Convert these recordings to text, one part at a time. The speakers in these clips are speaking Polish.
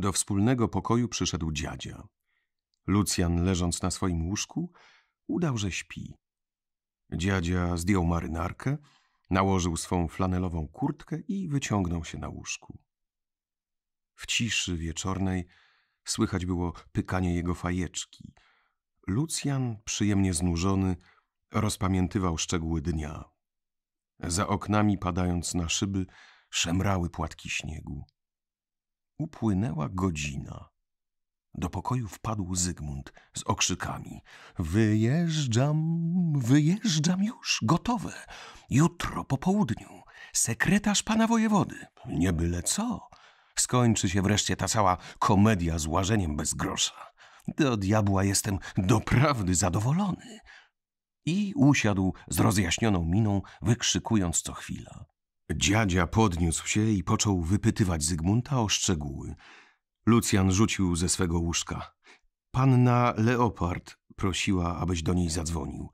Do wspólnego pokoju przyszedł dziadzia. Lucjan, leżąc na swoim łóżku, udał, że śpi. Dziadzia zdjął marynarkę, nałożył swą flanelową kurtkę i wyciągnął się na łóżku. W ciszy wieczornej słychać było pykanie jego fajeczki. Lucjan, przyjemnie znużony, rozpamiętywał szczegóły dnia. Za oknami, padając na szyby, szemrały płatki śniegu. Upłynęła godzina. Do pokoju wpadł Zygmunt z okrzykami: Wyjeżdżam, wyjeżdżam już, gotowe. Jutro po południu. Sekretarz pana wojewody. Nie byle co. Skończy się wreszcie ta cała komedia z łażeniem bez grosza. Do diabła jestem doprawdy zadowolony. I usiadł z rozjaśnioną miną, wykrzykując co chwila. Dziadzia podniósł się i począł wypytywać Zygmunta o szczegóły. Lucjan rzucił ze swego łóżka. Panna Leopard prosiła, abyś do niej zadzwonił.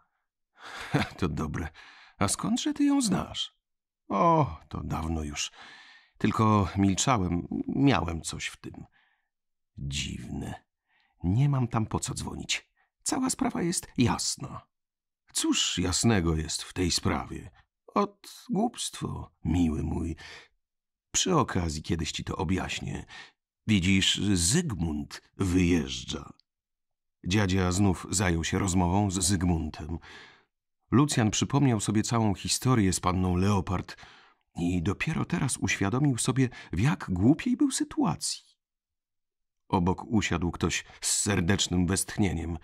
To dobre. A skądże ty ją znasz? O, to dawno już. Tylko milczałem, miałem coś w tym. Dziwne. Nie mam tam po co dzwonić. Cała sprawa jest jasna. Cóż jasnego jest w tej sprawie? Od głupstwo, miły mój. Przy okazji kiedyś ci to objaśnię. Widzisz, Zygmunt wyjeżdża. Dziadzia znów zajął się rozmową z Zygmuntem. Lucjan przypomniał sobie całą historię z panną Leopard i dopiero teraz uświadomił sobie, w jak głupiej był sytuacji. Obok usiadł ktoś z serdecznym westchnieniem.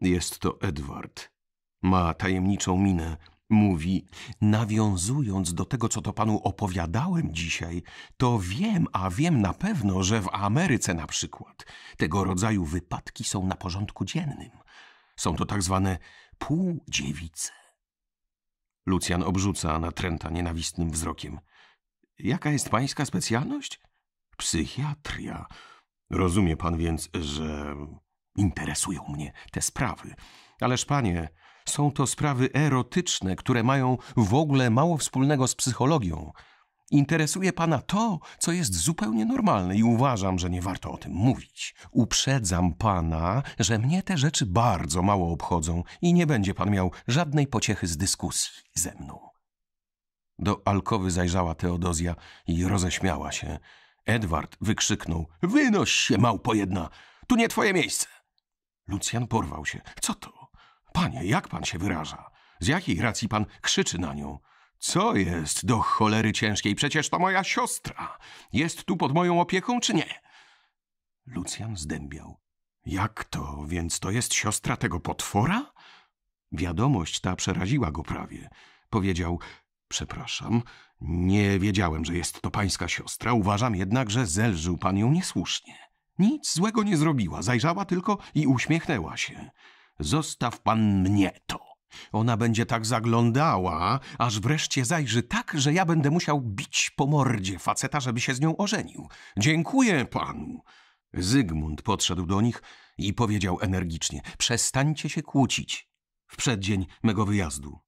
Jest to Edward. Ma tajemniczą minę, Mówi, nawiązując do tego, co to panu opowiadałem dzisiaj, to wiem, a wiem na pewno, że w Ameryce na przykład tego rodzaju wypadki są na porządku dziennym. Są to tak zwane półdziewice. Lucjan obrzuca natręta nienawistnym wzrokiem. Jaka jest pańska specjalność? Psychiatria. Rozumie pan więc, że Interesują mnie te sprawy. Ależ panie, są to sprawy erotyczne, które mają w ogóle mało wspólnego z psychologią. Interesuje pana to, co jest zupełnie normalne i uważam, że nie warto o tym mówić. Uprzedzam pana, że mnie te rzeczy bardzo mało obchodzą i nie będzie pan miał żadnej pociechy z dyskusji ze mną. Do alkowy zajrzała Teodozja i roześmiała się. Edward wykrzyknął: Wynoś się, małpo jedna! Tu nie twoje miejsce! Lucjan porwał się. Co to? Panie, jak pan się wyraża? Z jakiej racji pan krzyczy na nią? Co jest do cholery ciężkiej? Przecież to moja siostra. Jest tu pod moją opieką, czy nie? Lucjan zdębiał. Jak to, więc to jest siostra tego potwora? Wiadomość ta przeraziła go prawie. Powiedział, przepraszam, nie wiedziałem, że jest to pańska siostra, uważam jednak, że zelżył pan ją niesłusznie. Nic złego nie zrobiła, zajrzała tylko i uśmiechnęła się. Zostaw pan mnie to. Ona będzie tak zaglądała, aż wreszcie zajrzy tak, że ja będę musiał bić po mordzie faceta, żeby się z nią ożenił. Dziękuję panu. Zygmunt podszedł do nich i powiedział energicznie: Przestańcie się kłócić. W przeddzień mego wyjazdu.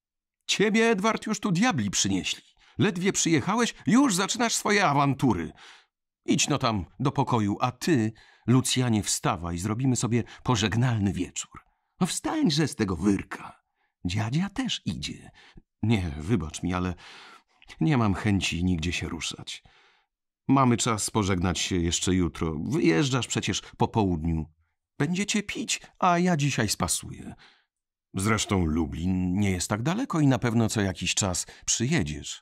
Ciebie, Edward, już tu diabli przynieśli. Ledwie przyjechałeś, już zaczynasz swoje awantury. Idź no tam do pokoju, a ty, Lucjanie, wstawaj, zrobimy sobie pożegnalny wieczór. No wstańże z tego wyrka. Dziadzia też idzie. Nie, wybacz mi, ale nie mam chęci nigdzie się ruszać. Mamy czas pożegnać się jeszcze jutro. Wyjeżdżasz przecież po południu. Będziecie pić, a ja dzisiaj spasuję. Zresztą Lublin nie jest tak daleko i na pewno co jakiś czas przyjedziesz.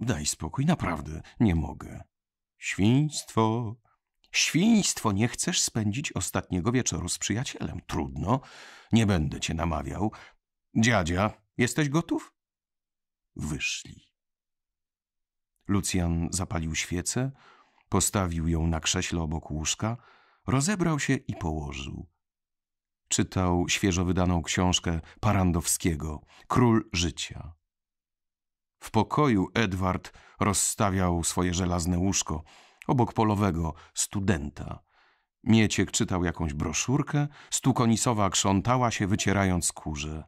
Daj spokój, naprawdę nie mogę. Świństwo. Świństwo, nie chcesz spędzić ostatniego wieczoru z przyjacielem. Trudno, nie będę cię namawiał. Dziadzia, jesteś gotów? Wyszli. Lucjan zapalił świecę, postawił ją na krześle obok łóżka, rozebrał się i położył. Czytał świeżo wydaną książkę Parandowskiego Król Życia. W pokoju Edward rozstawiał swoje żelazne łóżko obok polowego studenta. Mieciek czytał jakąś broszurkę, stukonisowa krzątała się, wycierając kurze.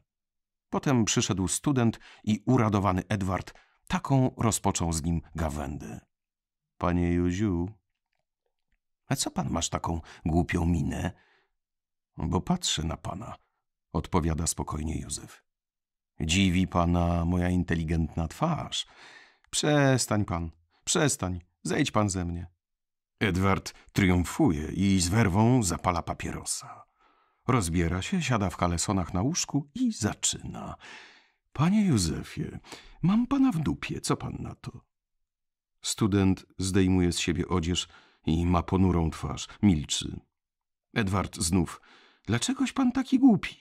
Potem przyszedł student i uradowany Edward taką rozpoczął z nim gawędę. Panie Józiu, a co pan masz taką głupią minę? Bo patrzę na pana, odpowiada spokojnie Józef. Dziwi pana moja inteligentna twarz. Przestań pan, przestań, zejdź pan ze mnie. Edward triumfuje i z werwą zapala papierosa. Rozbiera się, siada w kalesonach na łóżku i zaczyna. Panie Józefie, mam pana w dupie, co pan na to? Student zdejmuje z siebie odzież i ma ponurą twarz, milczy. Edward znów. Dlaczegoś pan taki głupi?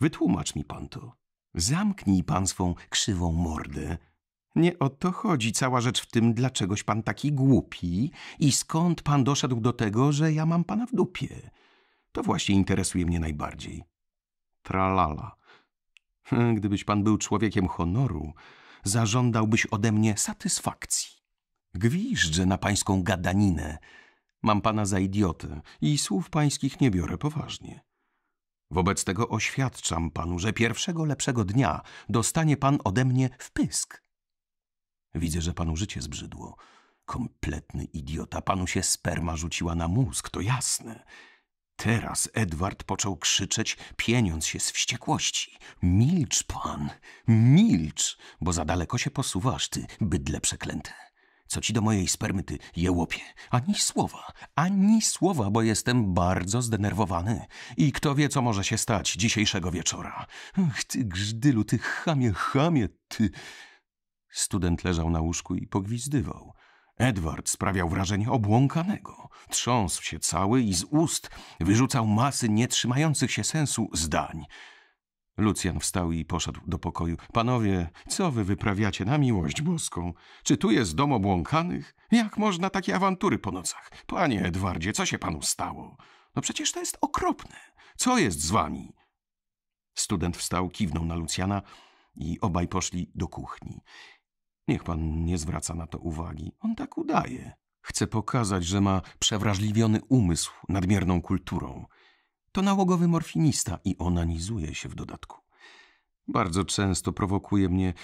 Wytłumacz mi pan to. Zamknij pan swą krzywą mordę. Nie o to chodzi cała rzecz w tym, dlaczegoś pan taki głupi i skąd pan doszedł do tego, że ja mam pana w dupie. To właśnie interesuje mnie najbardziej. Tralala. Gdybyś pan był człowiekiem honoru, zażądałbyś ode mnie satysfakcji. Gwiżdżę na pańską gadaninę. Mam pana za idiotę i słów pańskich nie biorę poważnie. Wobec tego oświadczam panu, że pierwszego lepszego dnia dostanie pan ode mnie wpysk. Widzę, że panu życie zbrzydło. Kompletny idiota, panu się sperma rzuciła na mózg, to jasne. Teraz Edward począł krzyczeć, pieniąc się z wściekłości. Milcz pan, milcz, bo za daleko się posuwasz, ty bydle przeklęte. Co ci do mojej spermy, ty jełopie? Ani słowa, ani słowa, bo jestem bardzo zdenerwowany. I kto wie, co może się stać dzisiejszego wieczora. Ach, ty grzdylu, ty chamie, chamie, ty... Student leżał na łóżku i pogwizdywał. Edward sprawiał wrażenie obłąkanego. Trząsł się cały i z ust wyrzucał masy nietrzymających się sensu zdań. Lucjan wstał i poszedł do pokoju. Panowie, co wy wyprawiacie na miłość boską? Czy tu jest dom obłąkanych? Jak można takie awantury po nocach? Panie Edwardzie, co się panu stało? No przecież to jest okropne. Co jest z wami? Student wstał, kiwnął na Lucjana i obaj poszli do kuchni. Niech pan nie zwraca na to uwagi. On tak udaje. Chce pokazać, że ma przewrażliwiony umysł nadmierną kulturą. To nałogowy morfinista i onanizuje się w dodatku. Bardzo często prowokuje mnie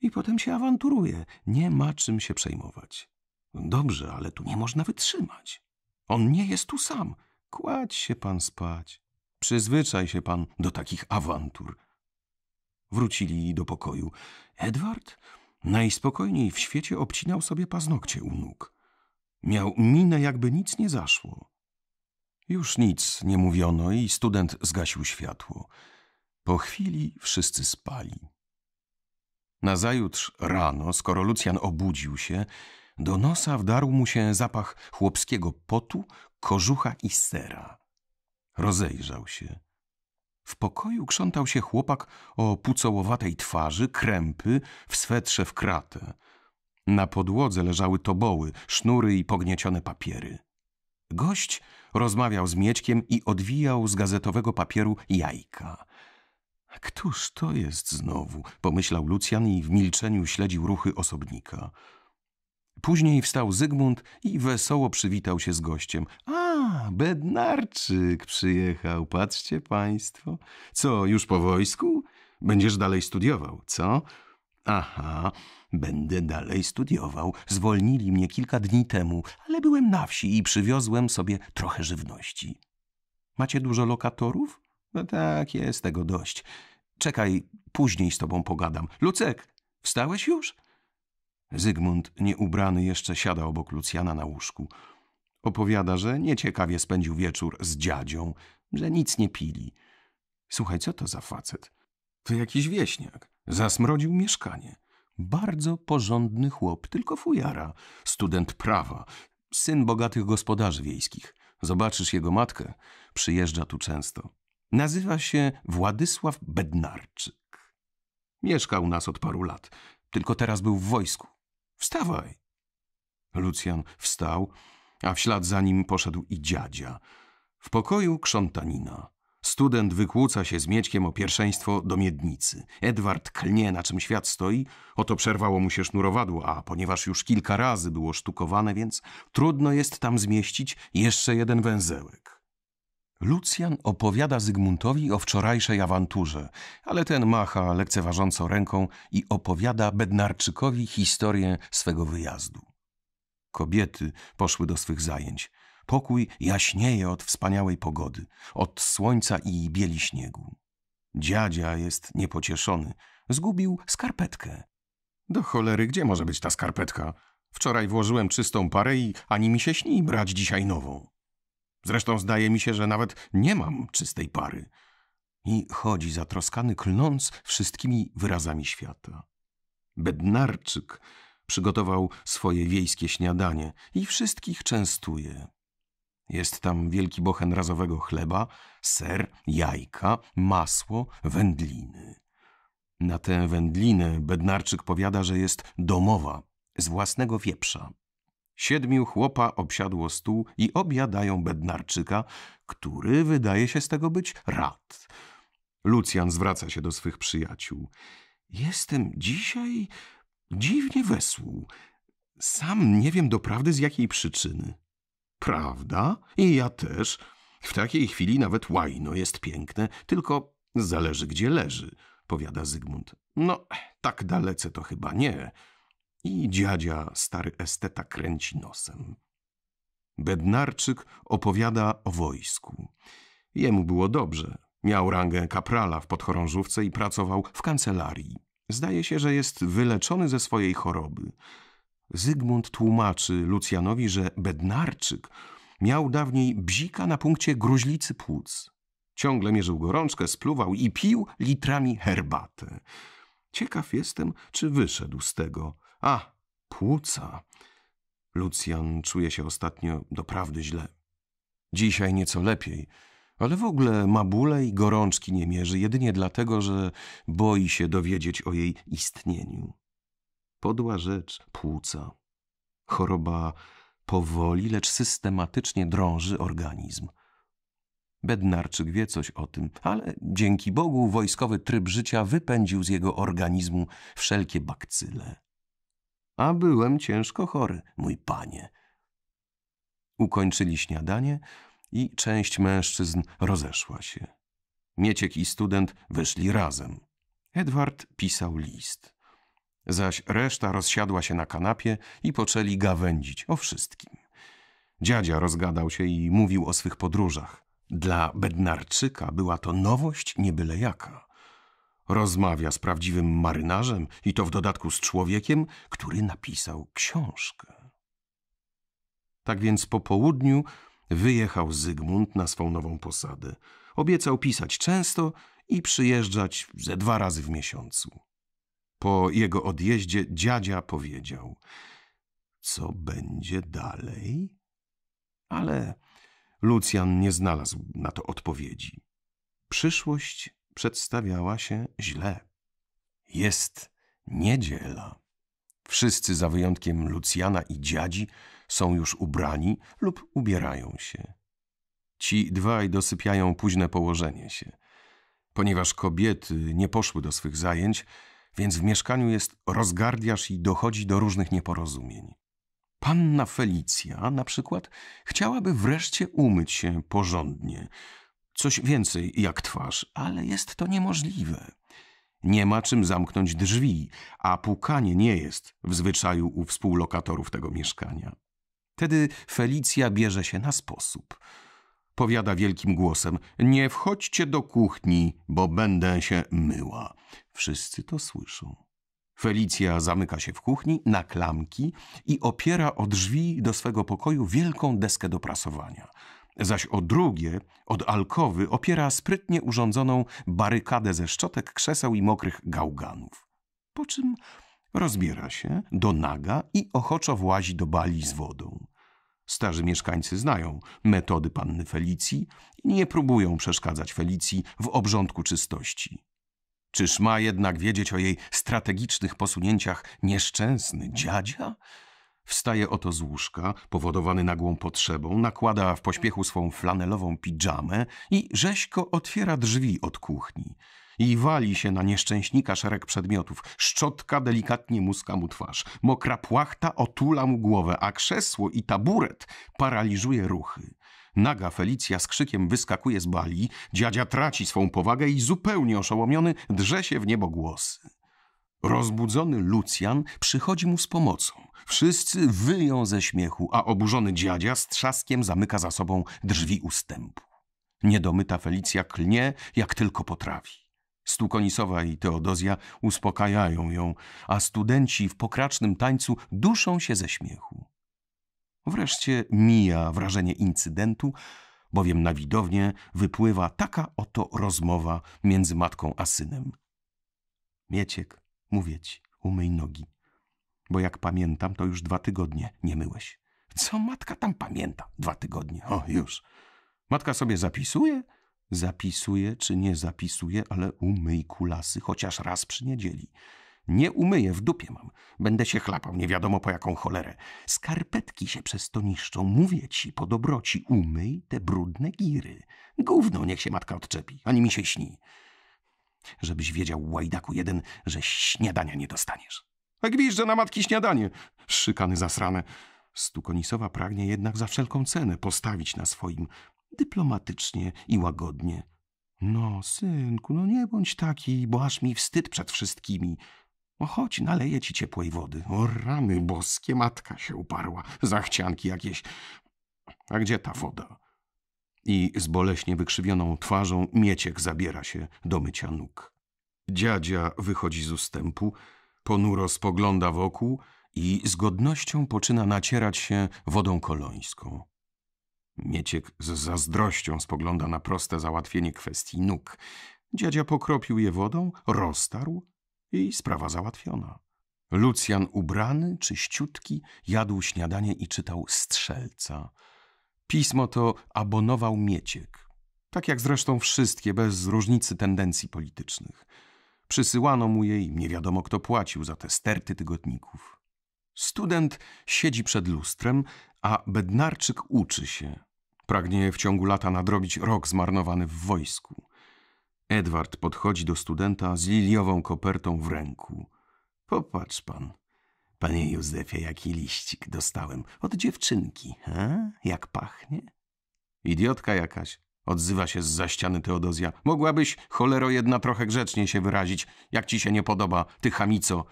i potem się awanturuje. Nie ma czym się przejmować. Dobrze, ale tu nie można wytrzymać. On nie jest tu sam. Kładź się pan spać. Przyzwyczaj się pan do takich awantur. Wrócili do pokoju. Edward najspokojniej w świecie obcinał sobie paznokcie u nóg. Miał minę, jakby nic nie zaszło. Już nic nie mówiono i student zgasił światło. Po chwili wszyscy spali. Nazajutrz rano, skoro Lucjan obudził się, do nosa wdarł mu się zapach chłopskiego potu, kożucha i sera. Rozejrzał się. W pokoju krzątał się chłopak o pucołowatej twarzy, krępy, w swetrze w kratę. Na podłodze leżały toboły, sznury i pogniecione papiery. Gość Rozmawiał z Miećkiem i odwijał z gazetowego papieru jajka. Któż to jest znowu? Pomyślał Lucjan i w milczeniu śledził ruchy osobnika. Później wstał Zygmunt i wesoło przywitał się z gościem. A, Bednarczyk przyjechał, patrzcie państwo. Co, już po wojsku? Będziesz dalej studiował, co? Aha, Będę dalej studiował. Zwolnili mnie kilka dni temu, ale byłem na wsi i przywiozłem sobie trochę żywności. Macie dużo lokatorów? No tak, jest tego dość. Czekaj, później z tobą pogadam. Lucek, wstałeś już? Zygmunt, nieubrany jeszcze, siada obok Lucjana na łóżku. Opowiada, że nieciekawie spędził wieczór z dziadzią, że nic nie pili. Słuchaj, co to za facet? To jakiś wieśniak. Zasmrodził mieszkanie. Bardzo porządny chłop, tylko fujara, student prawa, syn bogatych gospodarzy wiejskich. Zobaczysz jego matkę, przyjeżdża tu często. Nazywa się Władysław Bednarczyk. Mieszka u nas od paru lat, tylko teraz był w wojsku. Wstawaj! Lucjan wstał, a w ślad za nim poszedł i dziadzia. W pokoju krzątanina. Student wykłóca się z Miećkiem o pierwszeństwo do miednicy. Edward klnie, na czym świat stoi. Oto przerwało mu się sznurowadło, a ponieważ już kilka razy było sztukowane, więc trudno jest tam zmieścić jeszcze jeden węzełek. Lucjan opowiada Zygmuntowi o wczorajszej awanturze, ale ten macha lekceważąco ręką i opowiada Bednarczykowi historię swego wyjazdu. Kobiety poszły do swych zajęć. Pokój jaśnieje od wspaniałej pogody, od słońca i bieli śniegu. Dziadzia jest niepocieszony. Zgubił skarpetkę. Do cholery, gdzie może być ta skarpetka? Wczoraj włożyłem czystą parę i ani mi się śni brać dzisiaj nową. Zresztą zdaje mi się, że nawet nie mam czystej pary. I chodzi zatroskany, klnąc wszystkimi wyrazami świata. Bednarczyk przygotował swoje wiejskie śniadanie i wszystkich częstuje. Jest tam wielki bochen razowego chleba, ser, jajka, masło, wędliny. Na tę wędlinę Bednarczyk powiada, że jest domowa, z własnego wieprza. Siedmiu chłopa obsiadło stół i obiadają Bednarczyka, który wydaje się z tego być rad. Lucjan zwraca się do swych przyjaciół. Jestem dzisiaj dziwnie wesół. Sam nie wiem doprawdy z jakiej przyczyny. Prawda? I ja też. W takiej chwili nawet łajno jest piękne, tylko zależy gdzie leży, powiada Zygmunt. No, tak dalece to chyba nie. I dziadzia, stary esteta, kręci nosem. Bednarczyk opowiada o wojsku. Jemu było dobrze. Miał rangę kaprala w podchorążówce i pracował w kancelarii. Zdaje się, że jest wyleczony ze swojej choroby. Zygmunt tłumaczy Lucjanowi, że Bednarczyk miał dawniej bzika na punkcie gruźlicy płuc. Ciągle mierzył gorączkę, spluwał i pił litrami herbatę. Ciekaw jestem, czy wyszedł z tego. A, płuca. Lucjan czuje się ostatnio doprawdy źle. Dzisiaj nieco lepiej, ale w ogóle ma bóle i gorączki nie mierzy jedynie dlatego, że boi się dowiedzieć o jej istnieniu. Podła rzecz płuca. Choroba powoli, lecz systematycznie drąży organizm. Bednarczyk wie coś o tym, ale dzięki Bogu wojskowy tryb życia wypędził z jego organizmu wszelkie bakcyle. A byłem ciężko chory, mój panie. Ukończyli śniadanie i część mężczyzn rozeszła się. Mieciek i student wyszli razem. Edward pisał list zaś reszta rozsiadła się na kanapie i poczęli gawędzić o wszystkim. Dziadzia rozgadał się i mówił o swych podróżach. Dla Bednarczyka była to nowość niebyle jaka. Rozmawia z prawdziwym marynarzem i to w dodatku z człowiekiem, który napisał książkę. Tak więc po południu wyjechał Zygmunt na swą nową posadę. Obiecał pisać często i przyjeżdżać ze dwa razy w miesiącu. Po jego odjeździe dziadzia powiedział – co będzie dalej? Ale Lucjan nie znalazł na to odpowiedzi. Przyszłość przedstawiała się źle. Jest niedziela. Wszyscy za wyjątkiem Lucjana i dziadzi są już ubrani lub ubierają się. Ci dwaj dosypiają późne położenie się. Ponieważ kobiety nie poszły do swych zajęć, więc w mieszkaniu jest rozgardiasz i dochodzi do różnych nieporozumień. Panna Felicja, na przykład, chciałaby wreszcie umyć się porządnie, coś więcej jak twarz, ale jest to niemożliwe. Nie ma czym zamknąć drzwi, a pukanie nie jest w zwyczaju u współlokatorów tego mieszkania. Tedy Felicja bierze się na sposób. Powiada wielkim głosem: Nie wchodźcie do kuchni, bo będę się myła. Wszyscy to słyszą. Felicja zamyka się w kuchni na klamki i opiera o drzwi do swego pokoju wielką deskę do prasowania. Zaś o drugie, od alkowy, opiera sprytnie urządzoną barykadę ze szczotek, krzeseł i mokrych gałganów. Po czym rozbiera się do naga i ochoczo włazi do bali z wodą. Starzy mieszkańcy znają metody panny Felicji i nie próbują przeszkadzać Felicji w obrządku czystości. Czyż ma jednak wiedzieć o jej strategicznych posunięciach nieszczęsny dziadzia? Wstaje oto z łóżka, powodowany nagłą potrzebą, nakłada w pośpiechu swą flanelową pijamę i rzeźko otwiera drzwi od kuchni. I wali się na nieszczęśnika szereg przedmiotów. Szczotka delikatnie muska mu twarz, mokra płachta otula mu głowę, a krzesło i taburet paraliżuje ruchy. Naga Felicja z krzykiem wyskakuje z bali, dziadzia traci swą powagę i zupełnie oszołomiony drze się w niebo głosy. Rozbudzony Lucjan przychodzi mu z pomocą. Wszyscy wyją ze śmiechu, a oburzony dziadzia z trzaskiem zamyka za sobą drzwi ustępu. Niedomyta Felicja klnie, jak tylko potrafi. Stukonisowa i Teodozja uspokajają ją, a studenci w pokracznym tańcu duszą się ze śmiechu. Wreszcie mija wrażenie incydentu, bowiem na widownię wypływa taka oto rozmowa między matką a synem. Mieciek, mówię ci, umyj nogi, bo jak pamiętam, to już dwa tygodnie nie myłeś. Co matka tam pamięta? Dwa tygodnie. O, już. Matka sobie zapisuje? Zapisuje czy nie zapisuje, ale umyj kulasy chociaż raz przy niedzieli. Nie umyję, w dupie mam. Będę się chlapał nie wiadomo po jaką cholerę. Skarpetki się przez to niszczą. Mówię ci, po dobroci umyj te brudne giry. Gówno niech się matka odczepi, ani mi się śni. Żebyś wiedział, łajdaku jeden, że śniadania nie dostaniesz. A gwizdże na matki śniadanie, szykany zasrane. Stukonisowa pragnie jednak za wszelką cenę postawić na swoim dyplomatycznie i łagodnie. No, synku, no nie bądź taki, bo aż mi wstyd przed wszystkimi. O, no chodź, naleję ci ciepłej wody. O, rany boskie, matka się uparła. Zachcianki jakieś. A gdzie ta woda? I z boleśnie wykrzywioną twarzą Mieciek zabiera się do mycia nóg. Dziadzia wychodzi z ustępu, ponuro spogląda wokół i z godnością poczyna nacierać się wodą kolońską. Mieciek z zazdrością spogląda na proste załatwienie kwestii nóg. Dziadzia pokropił je wodą, roztarł i sprawa załatwiona. Lucjan ubrany, czyściutki, jadł śniadanie i czytał Strzelca. Pismo to abonował Mieciek. Tak jak zresztą wszystkie, bez różnicy tendencji politycznych. Przysyłano mu jej, nie wiadomo kto płacił za te sterty tygodników. Student siedzi przed lustrem, a bednarczyk uczy się. Pragnie w ciągu lata nadrobić rok zmarnowany w wojsku. Edward podchodzi do studenta z liliową kopertą w ręku. Popatrz pan. Panie Józefie, jaki liścik dostałem. Od dziewczynki, a? Jak pachnie? Idiotka jakaś. Odzywa się z za ściany Teodozja. Mogłabyś, cholero jedna, trochę grzecznie się wyrazić. Jak ci się nie podoba, ty chamico.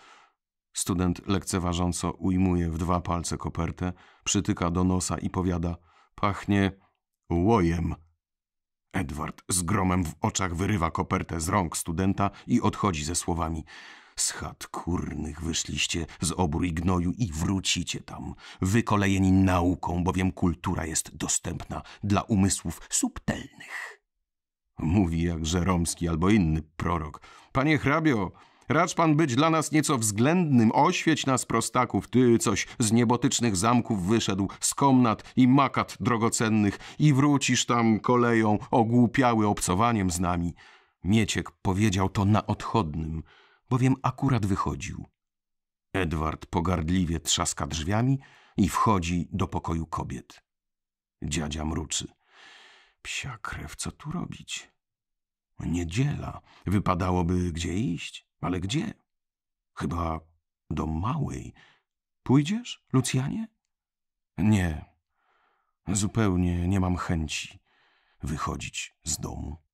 Student lekceważąco ujmuje w dwa palce kopertę, przytyka do nosa i powiada. Pachnie łojem. Edward z gromem w oczach wyrywa kopertę z rąk studenta i odchodzi ze słowami z chat kurnych wyszliście z obór i gnoju i wrócicie tam, wykolejeni nauką, bowiem kultura jest dostępna dla umysłów subtelnych. Mówi jakże Romski albo inny prorok. Panie hrabio, Racz pan być dla nas nieco względnym, oświeć nas prostaków, ty coś z niebotycznych zamków wyszedł, z komnat i makat drogocennych i wrócisz tam koleją ogłupiały obcowaniem z nami. Mieciek powiedział to na odchodnym, bowiem akurat wychodził. Edward pogardliwie trzaska drzwiami i wchodzi do pokoju kobiet. Dziadzia mruczy. Psia krew, co tu robić? Niedziela, wypadałoby gdzie iść. Ale gdzie? Chyba do małej. Pójdziesz, Lucjanie? Nie. Zupełnie nie mam chęci wychodzić z domu.